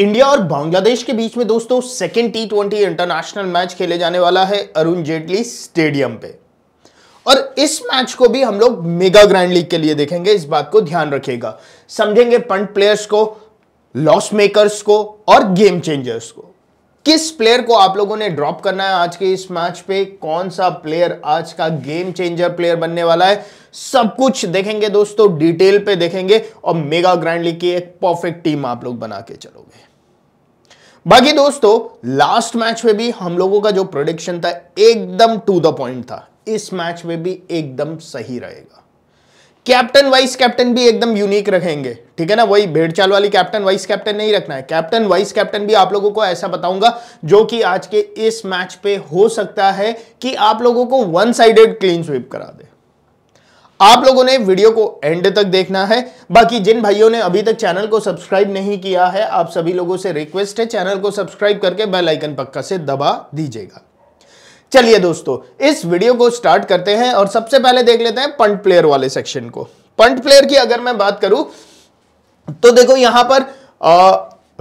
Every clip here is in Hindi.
इंडिया और बांग्लादेश के बीच में दोस्तों second T twenty international match खेले जाने वाला है अरुण जेटली स्टेडियम पे और इस मैच को भी हम लोग मेगा ग्रैंड लीग के लिए देखेंगे इस बात को ध्यान रखिएगा समझेंगे पंट प्लेयर्स को लॉस मेकर्स को और गेम चेंजर्स को किस प्लेयर को आप लोगों ने ड्रॉप करना है आज के इस मैच पे कौन सा प्लेयर आज का गेम चेंजर प्लेयर बनने वाला है सब कुछ देखेंगे दोस्तों डिटेल पे देखेंगे और मेगा ग्रैंड लीग की एक परफेक्ट टीम आप लोग बना के चलोगे बाकी दोस्तों लास्ट मैच में भी हम लोगों का जो प्रोडिक्शन था एकदम टू द पॉइंट था इस मैच में भी एकदम सही रहेगा कैप्टन वाइस कैप्टन भी एकदम यूनिक रखेंगे ठीक है ना वही भेड़चाल वाली कैप्टन वाइस कैप्टन नहीं रखना है कैप्टन वाइस कैप्टन भी आप लोगों को ऐसा बताऊंगा जो कि आज के इस मैच पे हो सकता है कि आप लोगों को वन साइडेड क्लीन स्वीप करा दे आप लोगों ने वीडियो को एंड तक देखना है बाकी जिन भाइयों ने अभी तक चैनल को सब्सक्राइब नहीं किया है आप सभी लोगों से रिक्वेस्ट है चैनल को सब्सक्राइब करके बेल आइकन पक्का से दबा दीजिएगा चलिए दोस्तों इस वीडियो को स्टार्ट करते हैं और सबसे पहले देख लेते हैं पंट प्लेयर वाले सेक्शन को पंट प्लेयर की अगर मैं बात करूं तो देखो यहां पर आ,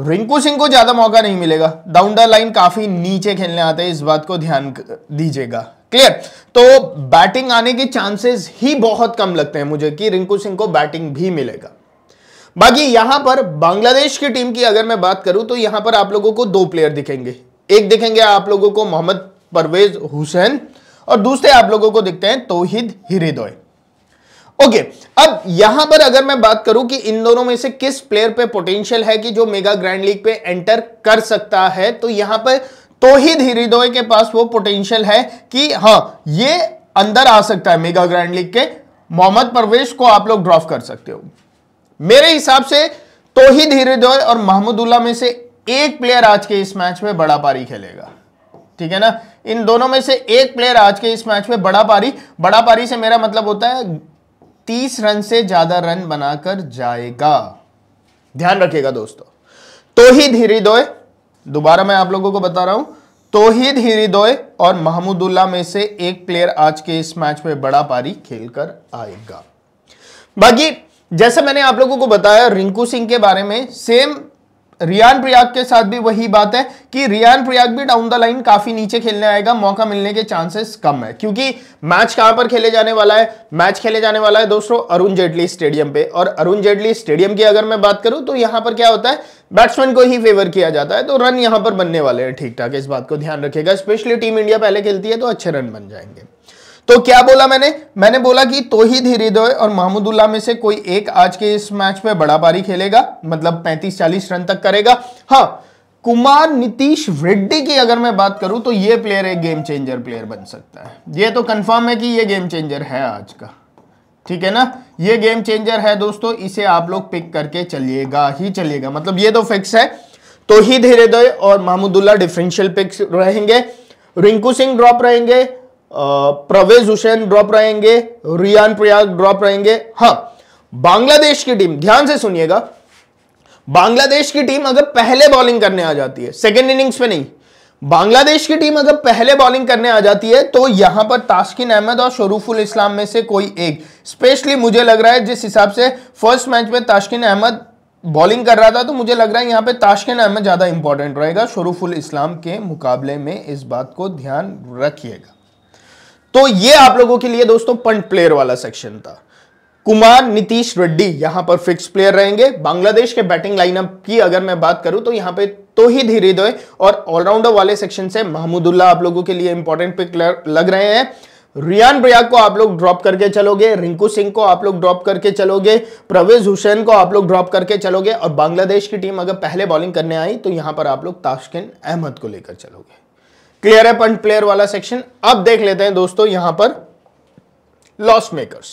रिंकू सिंह को ज्यादा मौका नहीं मिलेगा डाउन द लाइन काफी नीचे खेलने आते हैं इस बात को ध्यान दीजिएगा क्लियर तो बैटिंग आने के चांसेस ही बहुत कम लगते हैं मुझे कि रिंकू सिंह को बैटिंग भी मिलेगा बाकी यहां पर बांग्लादेश की टीम की अगर मैं बात करूं तो यहां पर आप लोगों को दो प्लेयर दिखेंगे एक दिखेंगे आप लोगों को मोहम्मद परवेज हुसैन और दूसरे आप लोगों को दिखते हैं तोहिद हिरेदोय ओके अब यहां पर अगर मैं बात करूं कि इन दोनों में से किस प्लेयर पे पोटेंशियल है कि जो मेगा ग्रैंड लीग पे एंटर कर सकता है तो यहां पर तो ही धीरे के पास वो पोटेंशियल है कि हाँ ये अंदर आ सकता है मेगा ग्रैंड लीग के मोहम्मद परवेज को आप लोग ड्रॉप कर सकते हो मेरे हिसाब से तो ही धीरे हृदय और महमूदुल्ला में से एक प्लेयर आज के इस मैच में बड़ा पारी खेलेगा ठीक है ना इन दोनों में से एक प्लेयर आज के इस मैच में बड़ा पारी बड़ा पारी से मेरा मतलब होता है तीस रन से ज्यादा रन बनाकर जाएगा ध्यान रखिएगा दोस्तों तो ही धीरे दोए दोबारा मैं आप लोगों को बता रहा हूं तोहिद हिरिदोय और महमूदुल्ला में से एक प्लेयर आज के इस मैच में बड़ा पारी खेलकर आएगा बाकी जैसे मैंने आप लोगों को बताया रिंकू सिंह के बारे में सेम रियान प्रयाग के साथ भी वही बात है कि रियान प्रयाग भी डाउन द लाइन काफी नीचे खेलने आएगा मौका मिलने के चांसेस कम है क्योंकि मैच कहां पर खेले जाने वाला है मैच खेले जाने वाला है दोस्तों अरुण जेटली स्टेडियम पे और अरुण जेटली स्टेडियम की अगर मैं बात करूं तो यहां पर क्या होता है बैट्समैन को ही फेवर किया जाता है तो रन यहां पर बनने वाले हैं ठीक ठाक इस बात को ध्यान रखेगा स्पेशली टीम इंडिया पहले खेलती है तो अच्छे रन बन जाएंगे तो क्या बोला मैंने मैंने बोला कि तो ही धीरे और महमूदुल्ला में से कोई एक आज के इस मैच में बड़ा पारी खेलेगा मतलब 35-40 रन तक करेगा हाँ कुमार नीतीश रेड्डी की अगर मैं बात करूं तो ये प्लेयर एक गेम चेंजर प्लेयर बन सकता है ये तो कंफर्म है कि ये गेम चेंजर है आज का ठीक है ना ये गेम चेंजर है दोस्तों इसे आप लोग पिक करके चलिएगा ही चलिएगा मतलब ये तो फिक्स है तो ही धीरे और महमूदुल्ला डिफरेंशियल पिक्स रहेंगे रिंकू सिंह ड्रॉप रहेंगे प्रवेज हुसैन ड्रॉप रहेंगे रियान प्रयाग ड्रॉप रहेंगे हाँ बांग्लादेश की टीम ध्यान से सुनिएगा बांग्लादेश की टीम अगर पहले बॉलिंग करने आ जाती है सेकेंड इनिंग्स में नहीं बांग्लादेश की टीम अगर पहले बॉलिंग करने आ जाती है तो यहां पर तास्किन अहमद और शरूफुल इस्लाम में से कोई एक स्पेशली मुझे लग रहा है जिस हिसाब से फर्स्ट मैच में तास्किन अहमद बॉलिंग कर रहा था तो मुझे लग रहा है यहां पे ताशकिन अहमद ज़्यादा इंपॉर्टेंट रहेगा शरूफुल इस्लाम के मुकाबले में इस बात को ध्यान रखिएगा तो ये आप लोगों के लिए दोस्तों पंट प्लेयर वाला सेक्शन था कुमार नीतीश रेड्डी यहां पर फिक्स प्लेयर रहेंगे बांग्लादेश के बैटिंग लाइनअप की अगर मैं बात करूं तो यहां पे तो धीरे धोए और ऑलराउंडर वाले सेक्शन से महमूदुल्ला आप लोगों के लिए इंपॉर्टेंट पिक लग रहे हैं रियान ब्रियाग को आप लोग ड्रॉप करके चलोगे रिंकू सिंह को आप लोग ड्रॉप करके चलोगे प्रवेश हुसैन को आप लोग ड्रॉप करके चलोगे और बांग्लादेश की टीम अगर पहले बॉलिंग करने आई तो यहां पर आप लोग ताशकिन अहमद को लेकर चलोगे क्लियर है पंट प्लेयर वाला सेक्शन अब देख लेते हैं दोस्तों यहां पर लॉस मेकर्स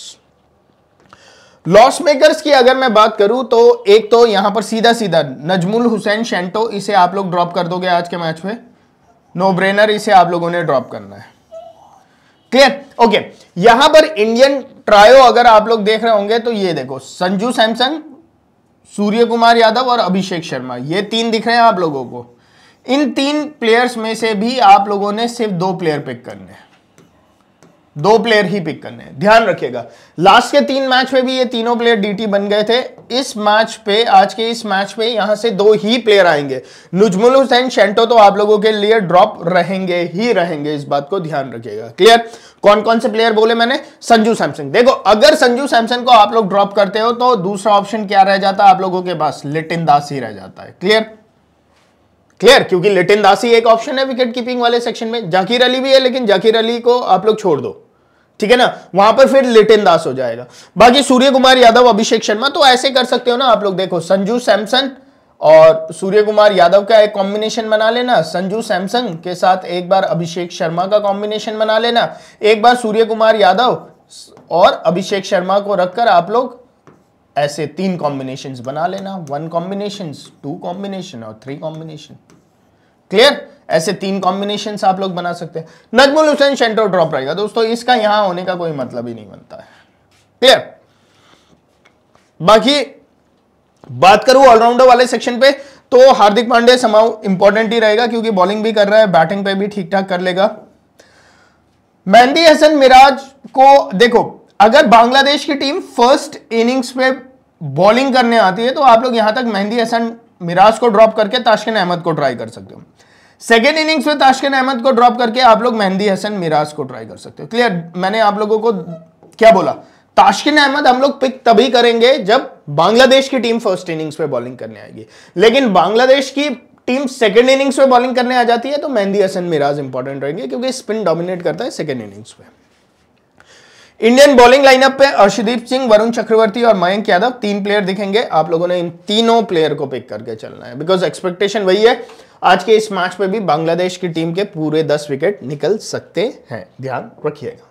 लॉस मेकर्स की अगर मैं बात करूं तो एक तो यहां पर सीधा सीधा नजमुल हुसैन शेंटो इसे आप लोग ड्रॉप कर दोगे आज के मैच में नो ब्रेनर इसे आप लोगों ने ड्रॉप करना है क्लियर ओके यहां पर इंडियन ट्रायो अगर आप लोग देख रहे होंगे तो ये देखो संजू सैमसंग सूर्य कुमार यादव और अभिषेक शर्मा ये तीन दिख रहे हैं आप लोगों को इन तीन प्लेयर्स में से भी आप लोगों ने सिर्फ दो प्लेयर पिक करने हैं दो प्लेयर ही पिक करने हैं ध्यान रखिएगा लास्ट के तीन मैच में भी ये तीनों प्लेयर डीटी बन गए थे इस मैच पे आज के इस मैच पे यहां से दो ही प्लेयर आएंगे नुजमुल हुसैन शेंटो तो आप लोगों के लिए ड्रॉप रहेंगे ही रहेंगे इस बात को ध्यान रखिएगा क्लियर कौन कौन से प्लेयर बोले मैंने संजू सैमसंग देखो अगर संजू सैमसंग को आप लोग ड्रॉप करते हो तो दूसरा ऑप्शन क्या रह जाता है आप लोगों के पास लिटिन दास ही रह जाता है क्लियर क्लियर क्योंकि लिटिन दास ही एक ऑप्शन है विकेट कीपिंग वाले सेक्शन में जाकिर अली भी है लेकिन जाकिर अली को आप लोग छोड़ दो ठीक है ना वहां पर फिर लिटिन दास हो जाएगा बाकी सूर्य कुमार यादव अभिषेक शर्मा तो ऐसे कर सकते हो ना आप लोग देखो संजू सैमसन और सूर्य कुमार यादव का एक कॉम्बिनेशन बना लेना संजू सैमसन के साथ एक बार अभिषेक शर्मा का कॉम्बिनेशन बना लेना एक बार सूर्य कुमार यादव और अभिषेक शर्मा को रखकर आप लोग ऐसे तीन कॉम्बिनेशन बना लेना वन कॉम्बिनेशन टू कॉम्बिनेशन और थ्री कॉम्बिनेशन क्लियर ऐसे तीन कॉम्बिनेशन आप लोग बना सकते हैं नजमुल हुसैन सेंटर ड्रॉप रहेगा दोस्तों इसका यहां होने का कोई मतलब ही नहीं बनता है क्लियर बाकी बात करूं ऑलराउंडर वाले सेक्शन पे तो हार्दिक पांडे समाव इंपॉर्टेंट ही रहेगा क्योंकि बॉलिंग भी कर रहा है बैटिंग पे भी ठीक ठाक कर लेगा मेहंदी हसन मिराज को देखो अगर बांग्लादेश की टीम फर्स्ट इनिंग्स पे बॉलिंग करने आती है तो आप लोग यहां तक मेहंदी हसन मिराज को ड्रॉप करके ताशकिन अहमद को ट्राई कर सकते हो सेकेंड इनिंग्स में ताशकिन अहमद को ड्रॉप करके आप लोग मेहंदी हसन मिराज को ट्राई कर सकते हो क्लियर मैंने आप लोगों को क्या बोला ताशकिन अहमद हम लोग पिक तभी करेंगे जब बांग्लादेश की टीम फर्स्ट इनिंग्स पे बॉलिंग करने आएगी लेकिन बांग्लादेश की टीम सेकेंड इनिंग्स में बॉलिंग करने आ जाती है तो मेहंदी हसन मिराज इंपॉर्टेंट रहेंगे क्योंकि स्पिन डोमिनेट करता है सेकेंड इनिंग्स में इंडियन बॉलिंग लाइनअप पे अर्षदीप सिंह वरुण चक्रवर्ती और मयंक यादव तीन प्लेयर दिखेंगे आप लोगों ने इन तीनों प्लेयर को पिक करके चलना है बिकॉज एक्सपेक्टेशन वही है आज के इस मैच में भी बांग्लादेश की टीम के पूरे दस विकेट निकल सकते हैं ध्यान रखिएगा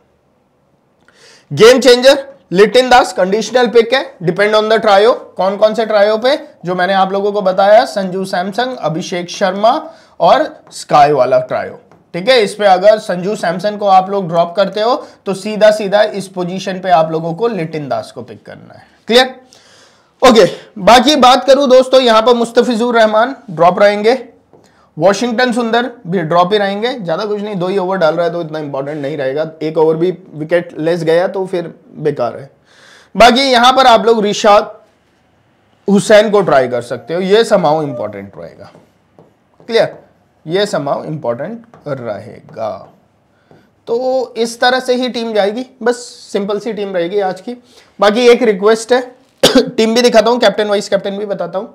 game changer Litton Das conditional pick है डिपेंड ऑन द ट्रायो कौन कौन से ट्रायो पे जो मैंने आप लोगों को बताया संजू सैमसंग अभिषेक शर्मा और स्काई वाला ट्रायो ठीक है इस पे अगर संजू सैमसन को आप लोग ड्रॉप करते हो तो सीधा सीधा इस पोजीशन पे आप लोगों को लिटिन दास को पिक करना है क्लियर ओके बाकी बात करूं दोस्तों यहां पर मुस्तफिजुर रहमान ड्रॉप रहेंगे वॉशिंगटन सुंदर भी ड्रॉप ही रहेंगे ज़्यादा कुछ नहीं दो ही ओवर डाल रहा है तो इतना इंपॉर्टेंट नहीं रहेगा एक ओवर भी विकेट लेस गया तो फिर बेकार है बाकी यहां पर आप लोग रिशाद हुसैन को ट्राई कर सकते हो ये समाओ इंपॉर्टेंट रहेगा क्लियर ये समाव इम्पॉर्टेंट रहेगा तो इस तरह से ही टीम जाएगी बस सिंपल सी टीम रहेगी आज की बाकी एक रिक्वेस्ट है टीम भी दिखाता हूँ कैप्टन वाइस कैप्टन भी बताता हूँ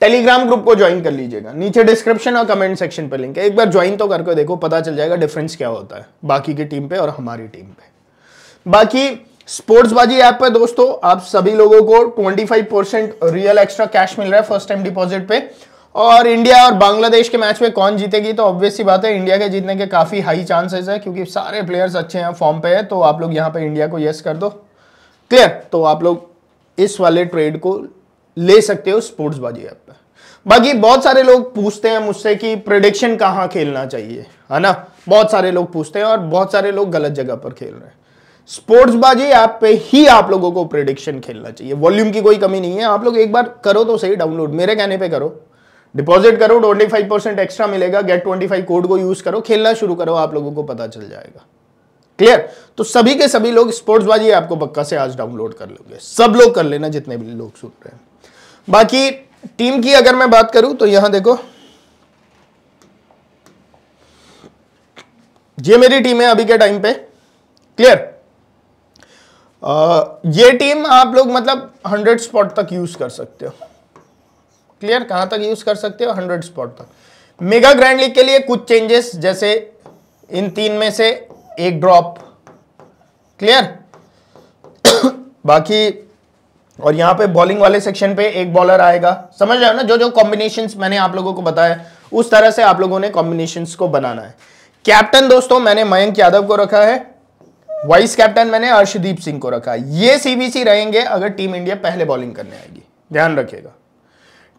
टेलीग्राम ग्रुप को ज्वाइन कर लीजिएगा नीचे डिस्क्रिप्शन और कमेंट सेक्शन पर लिंक है एक बार ज्वाइन तो करके देखो पता चल जाएगा डिफरेंस क्या होता है बाकी की टीम पे और हमारी टीम पे बाकी स्पोर्ट्स बाजी ऐप पर दोस्तों आप सभी लोगों को 25 परसेंट रियल एक्स्ट्रा कैश मिल रहा है फर्स्ट टाइम डिपॉजिट पे और इंडिया और बांग्लादेश के मैच में कौन जीतेगी तो ऑब्वियस सी बात है इंडिया के जीतने के काफ़ी हाई चांसेस है क्योंकि सारे प्लेयर्स अच्छे हैं फॉर्म पे है तो आप लोग यहाँ पे इंडिया को यस कर दो क्लियर तो आप लोग इस वाले ट्रेड को ले सकते हो स्पोर्ट्स बाजी ऐप पर बाकी बहुत सारे लोग पूछते हैं मुझसे कि प्रडिक्शन कहाँ खेलना चाहिए है ना बहुत सारे लोग पूछते हैं और बहुत सारे लोग गलत जगह पर खेल रहे हैं स्पोर्ट्स बाजी ऐप पे ही आप लोगों को प्रेडिक्शन खेलना चाहिए वॉल्यूम की कोई कमी नहीं है आप लोग एक बार करो तो सही डाउनलोड मेरे कहने पे करो डिपॉजिट करो ट्वेंटी फाइव परसेंट एक्स्ट्रा मिलेगा गेट ट्वेंटी फाइव कोड को यूज करो खेलना शुरू करो आप लोगों को पता चल जाएगा क्लियर तो सभी के सभी लोग स्पोर्ट्स बाजी आपको पक्का से आज डाउनलोड कर लोगे सब लोग कर लेना जितने भी लोग सुन रहे हैं बाकी टीम की अगर मैं बात करूं तो यहां देखो ये मेरी टीम है अभी के टाइम पे क्लियर ये टीम आप लोग मतलब हंड्रेड स्पॉट तक यूज कर सकते हो क्लियर कहां तक यूज कर सकते हो हंड्रेड स्पॉट तक मेगा ग्रैंड लीग के लिए कुछ चेंजेस जैसे इन तीन में से एक ड्रॉप क्लियर बाकी और यहां पे बॉलिंग वाले सेक्शन पे एक बॉलर आएगा समझ रहे हो ना जो जो कॉम्बिनेशन मैंने आप लोगों को बताया उस तरह से आप लोगों ने कॉम्बिनेशन को बनाना है कैप्टन दोस्तों मैंने मयंक यादव को रखा है वाइस कैप्टन मैंने अर्शदीप सिंह को रखा है ये सीबीसी रहेंगे अगर टीम इंडिया पहले बॉलिंग करने आएगी ध्यान रखिएगा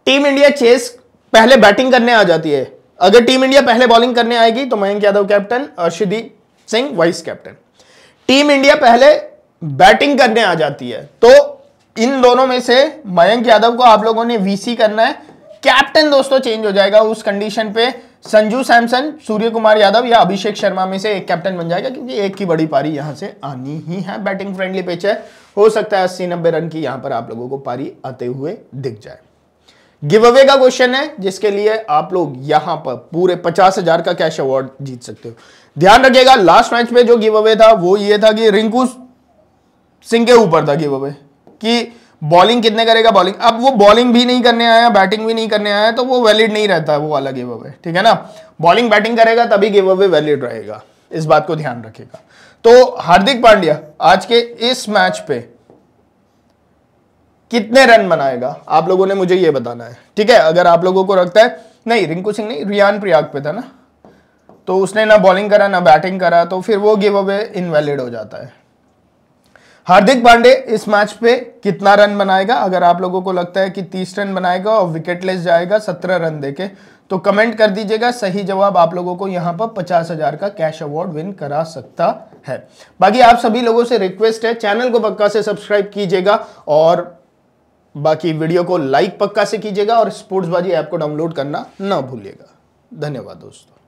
टीम इंडिया चेस पहले बैटिंग करने आ जाती है अगर टीम इंडिया पहले बॉलिंग करने आएगी तो Mayank Yadav captain Arshdeep Singh vice captain team India पहले बैटिंग करने आ जाती है तो इन दोनों में से मयंक यादव को आप लोगों ने वीसी करना है कैप्टन दोस्तों चेंज हो जाएगा उस कंडीशन पे संजू सैमसन सूर्य कुमार यादव या अभिषेक शर्मा में से एक कैप्टन बन जाएगा क्योंकि एक की बड़ी पारी यहां से आनी ही है बैटिंग फ्रेंडली पिच है हो सकता है अस्सी नब्बे रन की यहां पर आप लोगों को पारी आते हुए दिख जाए गिव अवे का क्वेश्चन है जिसके लिए आप लोग यहां पर पूरे पचास हजार का कैश अवार्ड जीत सकते हो ध्यान रखिएगा लास्ट मैच में जो गिव अवे था वो ये था कि रिंकू सिंह के ऊपर था गिव अवे कि बॉलिंग कितने करेगा बॉलिंग अब वो बॉलिंग भी नहीं करने आया बैटिंग भी नहीं करने आया तो वो वैलिड नहीं रहता है वो वाला गिव अवे ठीक है ना बॉलिंग बैटिंग करेगा तभी गिव अवे वैलिड रहेगा इस बात को ध्यान रखेगा तो हार्दिक पांड्या आज के इस मैच पे कितने रन बनाएगा आप लोगों ने मुझे ये बताना है ठीक है अगर आप लोगों को रखता है नहीं रिंकू सिंह नहीं रियान प्रयाग पे था ना तो उसने ना बॉलिंग करा ना बैटिंग करा तो फिर वो गिव अवे इनवैलिड हो जाता है हार्दिक पांडे इस मैच पे कितना रन बनाएगा अगर आप लोगों को लगता है कि तीस रन बनाएगा और विकेट लेस जाएगा सत्रह रन देके तो कमेंट कर दीजिएगा सही जवाब आप लोगों को यहां पर पचास हजार का कैश अवार्ड विन करा सकता है बाकी आप सभी लोगों से रिक्वेस्ट है चैनल को पक्का से सब्सक्राइब कीजिएगा और बाकी वीडियो को लाइक पक्का से कीजिएगा और स्पोर्ट्स बाजी ऐप को डाउनलोड करना ना भूलिएगा धन्यवाद दोस्तों